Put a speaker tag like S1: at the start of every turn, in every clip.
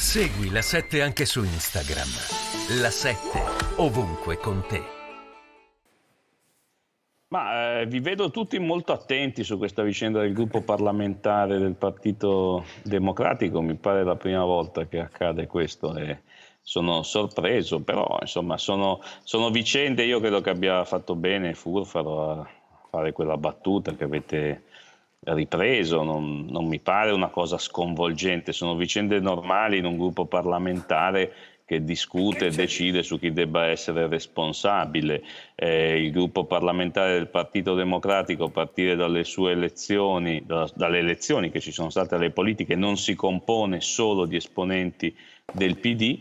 S1: Segui la 7 anche su Instagram. La 7 ovunque con te. Ma eh, vi vedo tutti molto attenti su questa vicenda del gruppo parlamentare del Partito Democratico, mi pare la prima volta che accade questo e sono sorpreso, però insomma sono, sono vicende, io credo che abbia fatto bene Furfaro a fare quella battuta che avete ripreso, non, non, mi pare una cosa sconvolgente, sono vicende normali in un gruppo parlamentare che discute e decide su chi debba essere responsabile. Eh, il gruppo parlamentare del Partito Democratico, a partire dalle sue elezioni, da, dalle elezioni che ci sono state alle politiche, non si compone solo di esponenti del PD,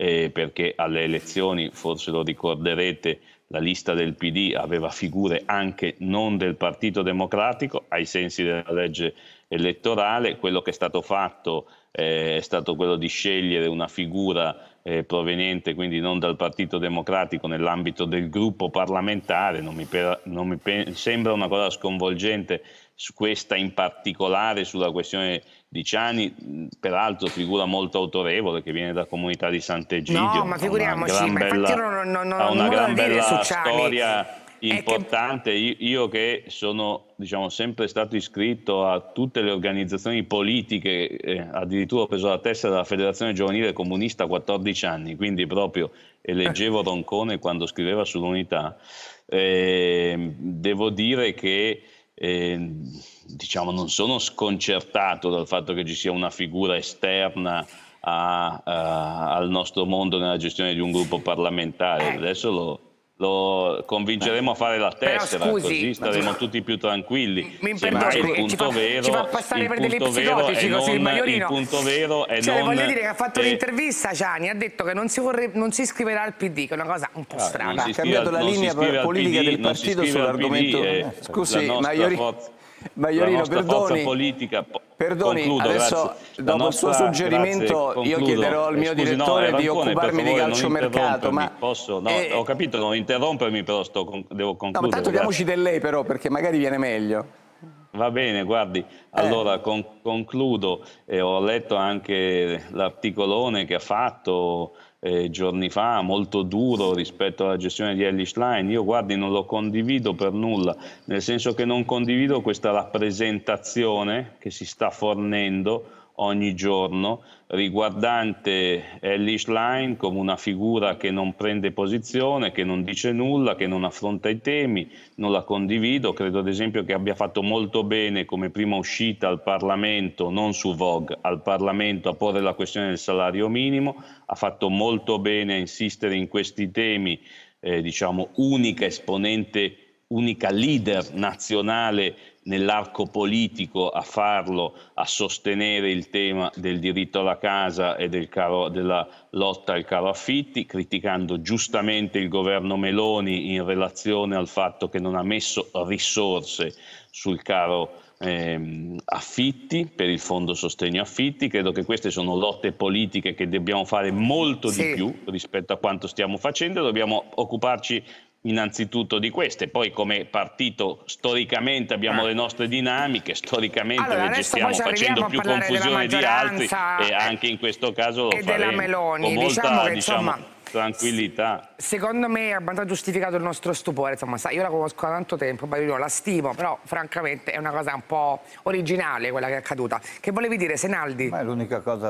S1: eh, perché alle elezioni, forse lo ricorderete, la lista del PD aveva figure anche non del Partito Democratico, ai sensi della legge elettorale, quello che è stato fatto eh, è stato quello di scegliere una figura eh, proveniente quindi non dal Partito Democratico nell'ambito del gruppo parlamentare, non mi, per, non mi pe- sembra una cosa sconvolgente su questa in particolare, sulla questione di Ciani, peraltro figura molto autorevole che viene da comunità di Sant'Egidio. No, ma figuriamoci, ma bella, infatti io non, non, non ho nulla da dire su Ciani. Storia, importante, che... io che sono diciamo, sempre stato iscritto a tutte le organizzazioni politiche, eh, addirittura ho preso la testa della Federazione Giovanile Comunista a 14 anni, quindi proprio e leggevo Roncone quando scriveva sull'unità, eh, devo dire che eh, diciamo, non sono sconcertato dal fatto che ci sia una figura esterna a, a, al nostro mondo nella gestione di un gruppo parlamentare. Eh. Adesso lo, lo convinceremo a fare la tessera, scusi, così staremo ma... tutti più tranquilli. Mi perdono, il punto ci fa, vero, ci fa passare per degli psicotici così, il Maiorino. Il punto vero è cioè, non... voglio dire che ha fatto un'intervista Gianni ha detto che non si, vorre... non si, iscriverà al PD, che è una cosa un po' ah, strana. Ha cambiato la linea politica PD, del partito sull'argomento... Eh, scusi, Maiorino... Forza... Maiorino, perdoni, politica, perdoni concludo, adesso grazie. dopo nostra, il suo suggerimento grazie, io chiederò al mio Scusi, direttore no, di Rancone, occuparmi di calciomercato. Ma posso, no, eh, ho capito, non interrompermi però sto, devo concludere. No, ma tanto diamoci del lei però perché magari viene meglio. Va bene, guardi, allora eh. con, concludo. Eh, ho letto anche l'articolone che ha fatto eh, giorni fa, molto duro rispetto alla gestione di Ellis Line. Io, guardi, non lo condivido per nulla, nel senso che non condivido questa rappresentazione che si sta fornendo ogni giorno riguardante Ellis Line come una figura che non prende posizione, che non dice nulla, che non affronta i temi, non la condivido, credo ad esempio che abbia fatto molto bene come prima uscita al Parlamento, non su Vogue, al Parlamento a porre la questione del salario minimo, ha fatto molto bene a insistere in questi temi, eh, diciamo unica esponente unica leader nazionale nell'arco politico a farlo, a sostenere il tema del diritto alla casa e del caro, della lotta al caro affitti, criticando giustamente il governo Meloni in relazione al fatto che non ha messo risorse sul caro ehm, affitti, per il fondo sostegno affitti. Credo che queste sono lotte politiche che dobbiamo fare molto sì. di più rispetto a quanto stiamo facendo. Dobbiamo occuparci innanzitutto di queste, poi come partito storicamente abbiamo ah. le nostre dinamiche, storicamente allora, le stiamo facendo più confusione di altri e anche in questo caso lo faremo Meloni. con molta diciamo che, diciamo, insomma, tranquillità. Secondo me è abbastanza giustificato il nostro stupore, insomma, sa, io la conosco da tanto tempo, Bagliorino, la stimo, però francamente è una cosa un po' originale quella che è accaduta. Che volevi dire, Senaldi? Ma è l'unica cosa...